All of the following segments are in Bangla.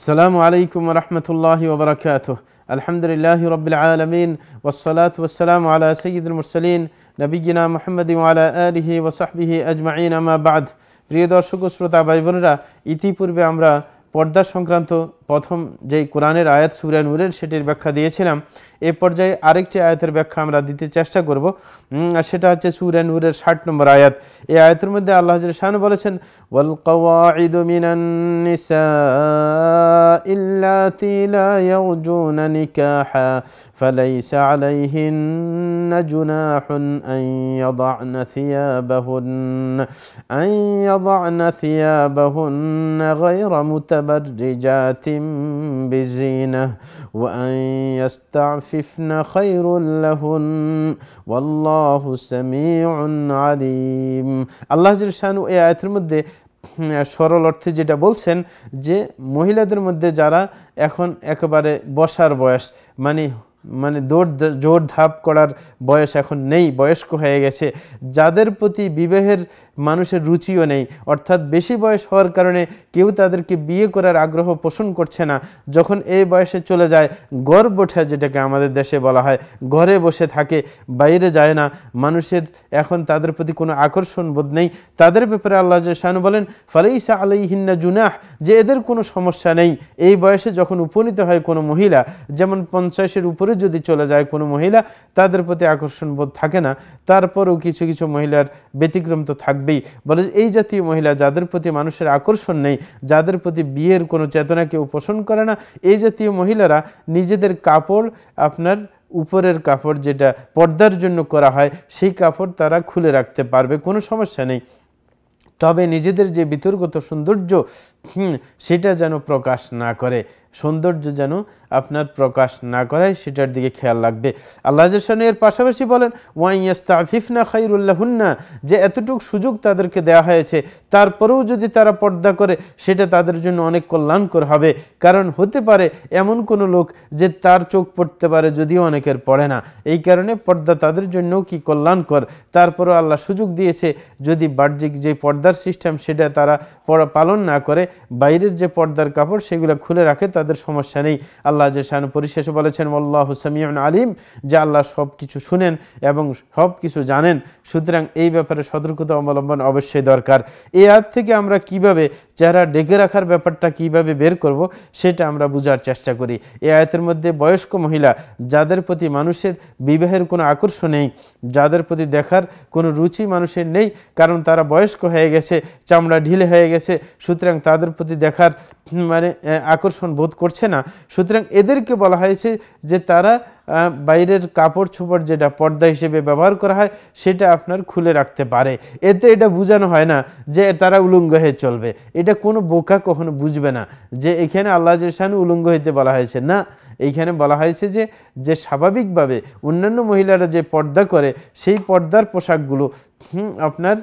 السلام عليكم ورحمة الله وبركاته الحمد لله رب العالمين والصلاة والسلام على سيد المرسلين نبينا محمد وعلى آله وصحبه أجمعين ما بعد প্রিয় দর্শক শ্রোতা ভাই বোনেরা ইতিপূর্বে আমরা পর্দা সংক্রান্ত প্রথম যেই কোরআনের আয়াত সুরা উরের সেটির ব্যাখ্যা দিয়েছিলাম এ পর্যায়ে আরেকটি আয়াতের ব্যাখ্যা আমরা দিতে চেষ্টা করব আর সেটা হচ্ছে সুরা উরের ষাট নম্বর আয়াত এই আয়াতের মধ্যে আল্লাহ শাহান বলেছেন ওয়াল قواعد من النساء اللاتي لا يرجون نكاحا فليس عليهن جناح أن يضعن ثيابهن أن يضعن ثيابهن غير متبرجات بزينة وأن يستعففن خير لهن والله سميع عليم الله جل شانو এই আয়াতের মধ্যে সরল অর্থে যেটা বলছেন যে মহিলাদের মধ্যে যারা এখন একেবারে বসার বয়স মানে মানে দৌড় জোর ধাপ করার বয়স এখন নেই বয়স্ক হয়ে গেছে যাদের প্রতি বিবাহের মানুষের রুচিও নেই অর্থাৎ বেশি বয়স হওয়ার কারণে কেউ তাদেরকে বিয়ে করার আগ্রহ পোষণ করছে না যখন এই বয়সে চলে যায় গর্ব বোঠা যেটাকে আমাদের দেশে বলা হয় ঘরে বসে থাকে বাইরে যায় না মানুষের এখন তাদের প্রতি কোনো আকর্ষণ বোধ নেই তাদের ব্যাপারে আল্লাহ শাহানু বলেন ফালাইসা হিন্না জুনাহ যে এদের কোনো সমস্যা নেই এই বয়সে যখন উপনীত হয় কোনো মহিলা যেমন পঞ্চাশের উপরে দূরে যদি চলে যায় কোনো মহিলা তাদের প্রতি আকর্ষণ বোধ থাকে না তারপরেও কিছু কিছু মহিলার ব্যতিক্রম তো থাকবেই বলে এই জাতীয় মহিলা যাদের প্রতি মানুষের আকর্ষণ নেই যাদের প্রতি বিয়ের কোনো চেতনা কেউ পোষণ করে না এই জাতীয় মহিলারা নিজেদের কাপড় আপনার উপরের কাপড় যেটা পর্দার জন্য করা হয় সেই কাপড় তারা খুলে রাখতে পারবে কোনো সমস্যা নেই তবে নিজেদের যে বিতর্গত সৌন্দর্য সেটা যেন প্রকাশ না করে সৌন্দর্য যেন আপনার প্রকাশ না করায় সেটার দিকে খেয়াল রাখবে আল্লাহ এর পাশাপাশি বলেন ওয়াইয়াস্তাফিফনা খাইরুল্লাহুন্না যে এতটুকু সুযোগ তাদেরকে দেয়া হয়েছে তারপরেও যদি তারা পর্দা করে সেটা তাদের জন্য অনেক কল্যাণকর হবে কারণ হতে পারে এমন কোনো লোক যে তার চোখ পড়তে পারে যদিও অনেকের পড়ে না এই কারণে পর্দা তাদের জন্য কি কল্যাণকর তারপরেও আল্লাহ সুযোগ দিয়েছে যদি বাহ্যিক যে পর্দার সিস্টেম সেটা তারা পালন না করে বাইরের যে পর্দার কাপড় সেগুলো খুলে রাখে তাদের সমস্যা নেই আল্লাহ যে শাহান পরিশেষে বলেছেন আল্লাহ হুসামিয়ান আলিম যে আল্লাহ সব কিছু শুনেন এবং সব কিছু জানেন সুতরাং এই ব্যাপারে সতর্কতা অবলম্বন অবশ্যই দরকার এই আয়াত থেকে আমরা কিভাবে চেহারা ডেকে রাখার ব্যাপারটা কিভাবে বের করব সেটা আমরা বোঝার চেষ্টা করি এ আয়তের মধ্যে বয়স্ক মহিলা যাদের প্রতি মানুষের বিবাহের কোনো আকর্ষণ নেই যাদের প্রতি দেখার কোনো রুচি মানুষের নেই কারণ তারা বয়স্ক হয়ে গেছে চামড়া ঢিলে হয়ে গেছে সুতরাং তাদের তাদের প্রতি দেখার মানে আকর্ষণ বোধ করছে না সুতরাং এদেরকে বলা হয়েছে যে তারা বাইরের কাপড় ছোপড় যেটা পর্দা হিসেবে ব্যবহার করা হয় সেটা আপনার খুলে রাখতে পারে এতে এটা বোঝানো হয় না যে তারা উলঙ্গ হয়ে চলবে এটা কোনো বোকা কখনো বুঝবে না যে এখানে আল্লাহ জসান উলঙ্গ হইতে বলা হয়েছে না এইখানে বলা হয়েছে যে যে স্বাভাবিকভাবে অন্যান্য মহিলারা যে পর্দা করে সেই পর্দার পোশাকগুলো আপনার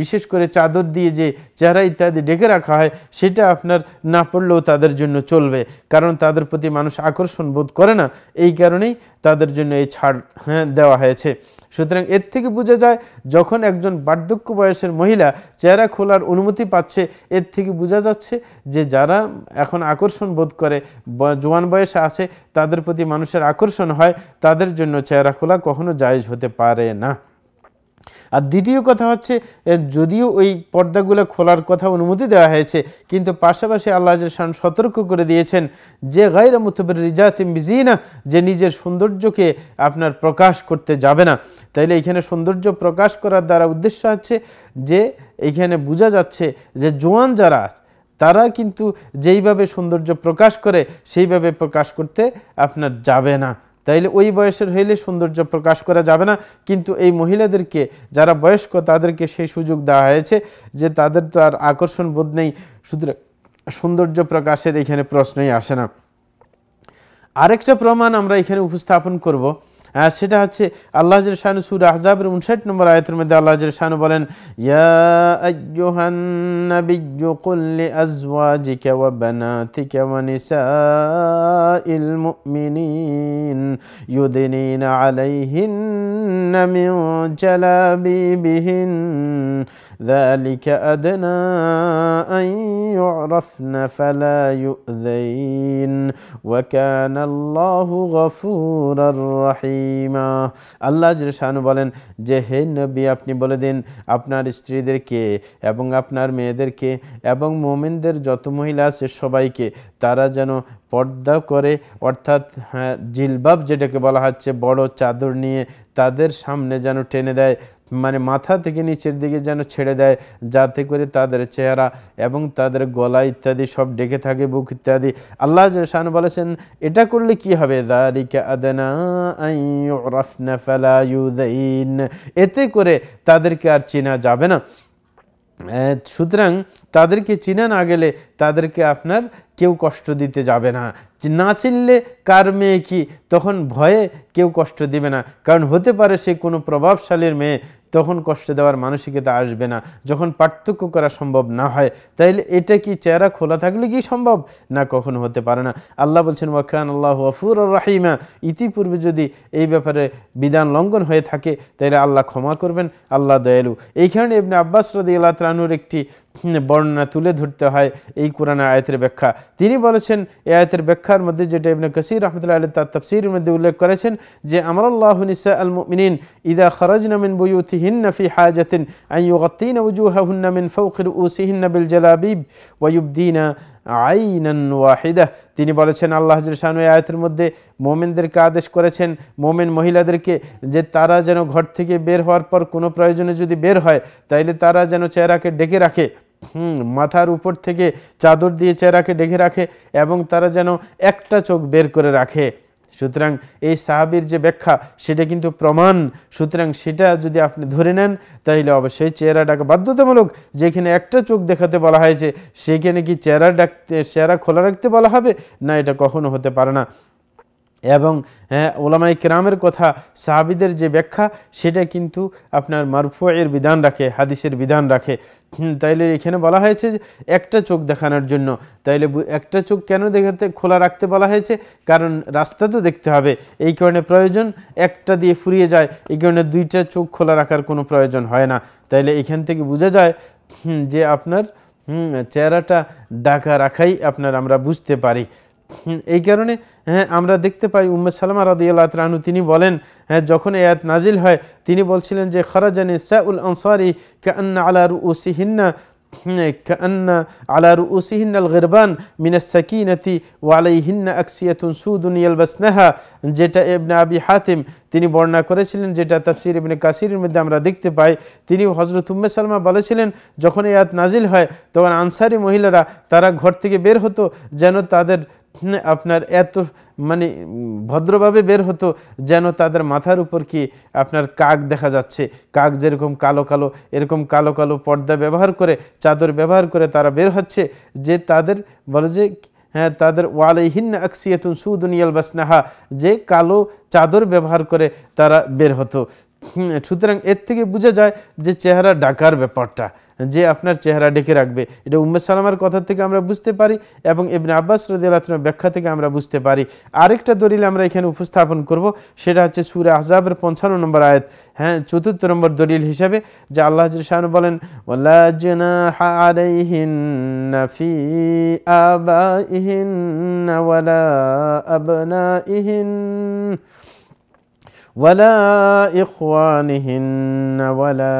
বিশেষ করে চাদর দিয়ে যে চেহারা ইত্যাদি ডেকে রাখা হয় সেটা আপনার না পড়লেও তাদের জন্য চলবে কারণ তাদের প্রতি মানুষ আকর্ষণ বোধ করে না এই কারণেই তাদের জন্য এই ছাড় হ্যাঁ দেওয়া হয়েছে সুতরাং এর থেকে বোঝা যায় যখন একজন বার্ধক্য বয়সের মহিলা চেহারা খোলার অনুমতি পাচ্ছে এর থেকে বোঝা যাচ্ছে যে যারা এখন আকর্ষণ বোধ করে জোয়ান বয়সে আসে তাদের প্রতি মানুষের আকর্ষণ হয় তাদের জন্য চেহারা খোলা কখনো জায়জ হতে পারে না আর দ্বিতীয় কথা হচ্ছে যদিও ওই পর্দাগুলো খোলার কথা অনুমতি দেওয়া হয়েছে কিন্তু পাশাপাশি আল্লাহ শান সতর্ক করে দিয়েছেন যে গাইরা মুতবের রিজাতিম বিজিনা যে নিজের সৌন্দর্যকে আপনার প্রকাশ করতে যাবে না তাইলে এখানে সৌন্দর্য প্রকাশ করার দ্বারা উদ্দেশ্য আছে যে এখানে বোঝা যাচ্ছে যে জোয়ান যারা তারা কিন্তু যেইভাবে সৌন্দর্য প্রকাশ করে সেইভাবে প্রকাশ করতে আপনার যাবে না তাইলে ওই বয়সের হইলে সৌন্দর্য প্রকাশ করা যাবে না কিন্তু এই মহিলাদেরকে যারা বয়স্ক তাদেরকে সেই সুযোগ দেওয়া হয়েছে যে তাদের তো আর আকর্ষণ বোধ নেই সুতরাং সৌন্দর্য প্রকাশের এখানে প্রশ্নই আসে না আরেকটা প্রমাণ আমরা এখানে উপস্থাপন করব সেটা হচ্ছে আল্লাহ শাহানু সুর আহজাবের উনষাট নম্বর আয়তের মধ্যে আল্লাহ শাহানু বলেন ইয়া ذلك أدنى أن يعرفن فلا يؤذين وكان الله غفورا رحيما আল্লাহ শাহানু বলেন যে হে নবী আপনি বলে দিন আপনার স্ত্রীদেরকে এবং আপনার মেয়েদেরকে এবং মোমেনদের যত মহিলা আছে সবাইকে তারা যেন পর্দা করে অর্থাৎ হ্যাঁ, জিলবাব যেটাকে বলা হচ্ছে বড় চাদর নিয়ে তাদের সামনে যেন টেনে দেয় মানে মাথা থেকে নিচের দিকে যেন ছেড়ে দেয় যাতে করে তাদের চেহারা এবং তাদের গলা ইত্যাদি সব ডেকে থাকে বুক ইত্যাদি আল্লাহ শান বলেছেন এটা করলে কি হবে এতে করে তাদেরকে আর চেনা যাবে না সুতরাং তাদেরকে চিনে না গেলে তাদেরকে আপনার কেউ কষ্ট দিতে যাবে না না চিনলে কার মেয়ে কি তখন ভয়ে কেউ কষ্ট দিবে না কারণ হতে পারে সে কোনো প্রভাবশালীর মেয়ে তখন কষ্ট দেওয়ার মানসিকতা আসবে না যখন পার্থক্য করা সম্ভব না হয় তাইলে এটা কি চেহারা খোলা থাকলে কি সম্ভব না কখনো হতে পারে না আল্লাহ বলছেন ওয়াখান আল্লাহ ওয়াফুর রাহিমা ইতিপূর্বে যদি এই ব্যাপারে বিধান লঙ্ঘন হয়ে থাকে তাইলে আল্লাহ ক্ষমা করবেন আল্লাহ দয়ালু এই কারণে এমনি আব্বাস রাদি আল্লাহ তানুর একটি বর্ণনা তুলে ধরতে হয় এই কোরআন আয়াতের ব্যাখ্যা তিনি বলেছেন এই আয়তের ব্যাখ্যার মধ্যে যেটা ইবনে কসির রহমতুল্লাহ আলী তার তফসির মধ্যে উল্লেখ করেছেন যে আমরাল্লাহ নিসা আল মিন ইদা খরাজ নামিন বইউতিহীন فيهن في حاجة أن يغطين وجوههن من فوق رؤوسهن بالجلابيب ويبدين আইনান ওয়াহিদা তিনি বলেছেন আল্লাহ শাহানু আয়তের মধ্যে মোমেনদেরকে আদেশ করেছেন মোমেন মহিলাদেরকে যে তারা যেন ঘর থেকে বের হওয়ার পর কোনো প্রয়োজনে যদি বের হয় তাইলে তারা যেন চেহারাকে ডেকে রাখে মাথার উপর থেকে চাদর দিয়ে চেহারাকে ডেকে রাখে এবং তারা যেন একটা চোখ বের করে রাখে সুতরাং এই সাহাবির যে ব্যাখ্যা সেটা কিন্তু প্রমাণ সুতরাং সেটা যদি আপনি ধরে নেন তাহলে অবশ্যই চেহারাটাকে বাধ্যতামূলক যেখানে একটা চোখ দেখাতে বলা হয়েছে সেখানে কি চেহারা ডাকতে চেহারা খোলা রাখতে বলা হবে না এটা কখনো হতে পারে না এবং হ্যাঁ, ওলামাই কেরামের কথা সাহাবিদের যে ব্যাখ্যা সেটা কিন্তু আপনার মারফুয়ের বিধান রাখে হাদিসের বিধান রাখে তাইলে এখানে বলা হয়েছে যে একটা চোখ দেখানোর জন্য তাইলে একটা চোখ কেন দেখাতে খোলা রাখতে বলা হয়েছে কারণ রাস্তা তো দেখতে হবে এই কারণে প্রয়োজন একটা দিয়ে ফুরিয়ে যায় এই কারণে দুইটা চোখ খোলা রাখার কোনো প্রয়োজন হয় না তাইলে এখান থেকে বোঝা যায় যে আপনার চেহারাটা ডাকা রাখাই আপনার আমরা বুঝতে পারি এই কারণে হ্যাঁ আমরা দেখতে পাই উম্মদ সালামা রাদিয়াল্লাহ রানু তিনি বলেন হ্যাঁ যখন এই আয়াত নাজিল হয় তিনি বলছিলেন যে খরাজানি সাউল আনসারি কান্না আলা রুসিহিন্না كأن على رؤوسهن الغربان من السكينة وعليهن أكسية سود يلبسنها যেটা ইবনে আবি হাতিম তিনি বর্ণনা করেছিলেন যেটা তাফসির ইবনে কাসিরের মধ্যে আমরা দেখতে পাই তিনি হজরত উম্মে সালমা বলেছিলেন যখন এই আয়াত নাজিল হয় তখন আনসারি মহিলারা তারা ঘর থেকে বের হতো যেন তাদের আপনার এত মানে ভদ্রভাবে বের হতো যেন তাদের মাথার উপর কি আপনার কাক দেখা যাচ্ছে কাক যেরকম কালো কালো এরকম কালো কালো পর্দা ব্যবহার করে চাদর ব্যবহার করে তারা বের হচ্ছে যে তাদের বলে যে হ্যাঁ তাদের ওয়ালেহিন আকসিয়াতুন সুদুনিয়াল বাসনাহা যে কালো চাদর ব্যবহার করে তারা বের হতো সুতরাং এর থেকে বোঝা যায় যে চেহারা ডাকার ব্যাপারটা যে আপনার চেহারা ডেকে রাখবে এটা উম্মে সালামার কথা থেকে আমরা বুঝতে পারি এবং ইবনে আব্বাস রদিয়ালাতনের ব্যাখ্যা থেকে আমরা বুঝতে পারি আরেকটা দলিল আমরা এখানে উপস্থাপন করব সেটা হচ্ছে সুরে আহজাবের পঞ্চান্ন নম্বর আয়াত হ্যাঁ চতুর্থ নম্বর দলিল হিসাবে যে আল্লাহ শাহন বলেন ওলা ইহিন ولا إخوانهن ولا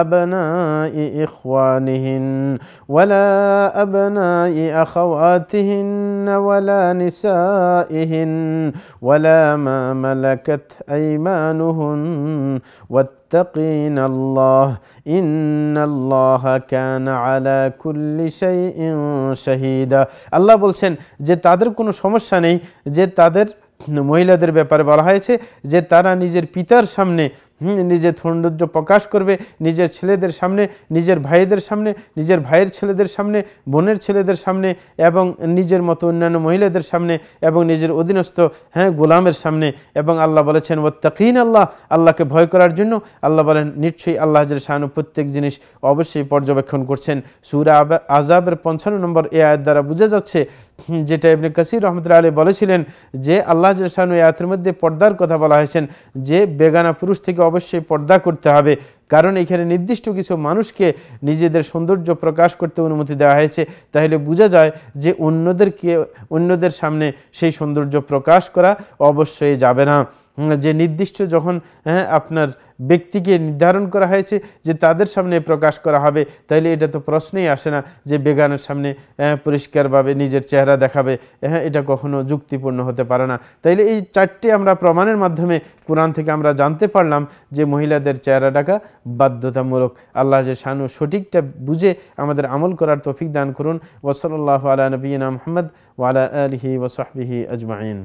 أبناء إخوانهن ولا أبناء أخواتهن ولا نسائهن ولا ما ملكت أيمانهن واتقين الله إن الله كان على كل شيء شهيدا الله بلشن যে تعدر كنو شمشاني নেই تعدر মহিলাদের ব্যাপারে বলা হয়েছে যে তারা নিজের পিতার সামনে নিজের সৌন্দর্য প্রকাশ করবে নিজের ছেলেদের সামনে নিজের ভাইদের সামনে নিজের ভাইয়ের ছেলেদের সামনে বোনের ছেলেদের সামনে এবং নিজের মতো অন্যান্য মহিলাদের সামনে এবং নিজের অধীনস্থ হ্যাঁ গোলামের সামনে এবং আল্লাহ বলেছেন ও তাকিন আল্লাহ আল্লাহকে ভয় করার জন্য আল্লাহ বলেন নিশ্চয়ই আল্লাহ হাজের শাহানু প্রত্যেক জিনিস অবশ্যই পর্যবেক্ষণ করছেন সুরা আজাবের পঞ্চান্ন নম্বর এ আয়ের দ্বারা বোঝা যাচ্ছে যেটা এমনি কাসির রহমতুল্লাহ আলী বলেছিলেন যে আল্লাহ শাহানু এ আয়াতের মধ্যে পর্দার কথা বলা হয়েছেন যে বেগানা পুরুষ থেকে অবশ্যই পর্দা করতে হবে কারণ এখানে নির্দিষ্ট কিছু মানুষকে নিজেদের সৌন্দর্য প্রকাশ করতে অনুমতি দেওয়া হয়েছে তাহলে বোঝা যায় যে অন্যদেরকে অন্যদের সামনে সেই সৌন্দর্য প্রকাশ করা অবশ্যই যাবে না যে নির্দিষ্ট যখন হ্যাঁ, আপনার ব্যক্তিকে নির্ধারণ করা হয়েছে যে তাদের সামনে প্রকাশ করা হবে তাইলে এটা তো প্রশ্নেই আসে না যে বেগানের সামনে হ্যাঁ, পরিষ্কারভাবে নিজের চেহারা দেখাবে হ্যাঁ এটা কখনো যুক্তিপূর্ণ হতে পারে না তাইলে এই চারটি আমরা প্রমাণের মাধ্যমে কোরআন থেকে আমরা জানতে পারলাম যে মহিলাদের চেহারা ডাকা বাধ্যতামূলক আল্লাহ যে শানু সঠিকটা বুঝে আমাদের আমল করার তফিক দান করুন ওসল আলা নবীনা মোহাম্মদ ওয়ালা আলহি ওসাহবিহি আজমাইন